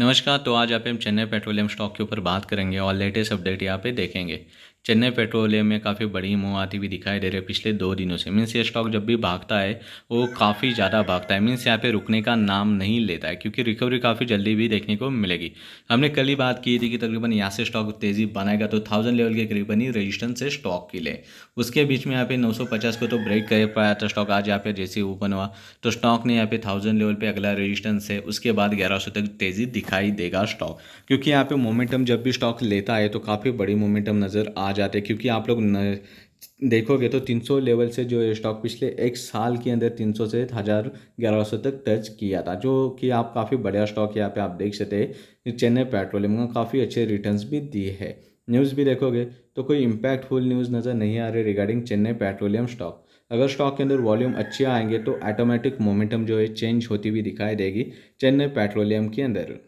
नमस्कार तो आज आप चेन्नई पेट्रोलियम स्टॉक के ऊपर बात करेंगे और लेटेस्ट अपडेट यहाँ पे देखेंगे चेन्नई पेट्रोलियम में काफ़ी बड़ी मुँह आती हुई दिखाई दे रही है पिछले दो दिनों से मीन्स ये स्टॉक जब भी भागता है वो काफ़ी ज़्यादा भागता है मीन्स यहाँ पे रुकने का नाम नहीं लेता है क्योंकि रिकवरी काफ़ी जल्दी भी देखने को मिलेगी हमने कल ही बात की थी कि तकरीबन यहाँ से स्टॉक तेज़ी बनाएगा तो थाउजेंड लेवल के करीबन ही रजिस्टेंस है स्टॉक के लिए उसके बीच में यहाँ पे नौ को तो ब्रेक कर पाया था स्टॉक आज यहाँ पे जैसे ओपन हुआ तो स्टॉक ने यहाँ पे थाउजेंड लेवल पर अगला रजिस्टेंस है उसके बाद ग्यारह तक तेज़ी दिखाई देगा स्टॉक क्योंकि यहाँ पे मोमेंटम जब भी स्टॉक लेता है तो काफ़ी बड़ी मोमेंटम नज़र आ जाते हैं क्योंकि आप लोग देखोगे तो 300 लेवल से जो स्टॉक पिछले एक साल के अंदर 300 से हज़ार ग्यारह सौ तक टच किया था जो कि आप काफ़ी बढ़िया स्टॉक यहाँ पे आप देख सकते हैं चेन्नई पेट्रोलियम का काफ़ी अच्छे रिटर्न्स भी दिए हैं न्यूज़ भी देखोगे तो कोई इम्पैक्टफुल न्यूज़ नज़र नहीं आ रही रिगार्डिंग चेन्नई पेट्रोलियम स्टॉक अगर स्टॉक के अंदर वॉल्यूम अच्छे आएंगे तो ऑटोमेटिक मोमेंटम जो है चेंज होती हुई दिखाई देगी चेन्नई पेट्रोलियम के अंदर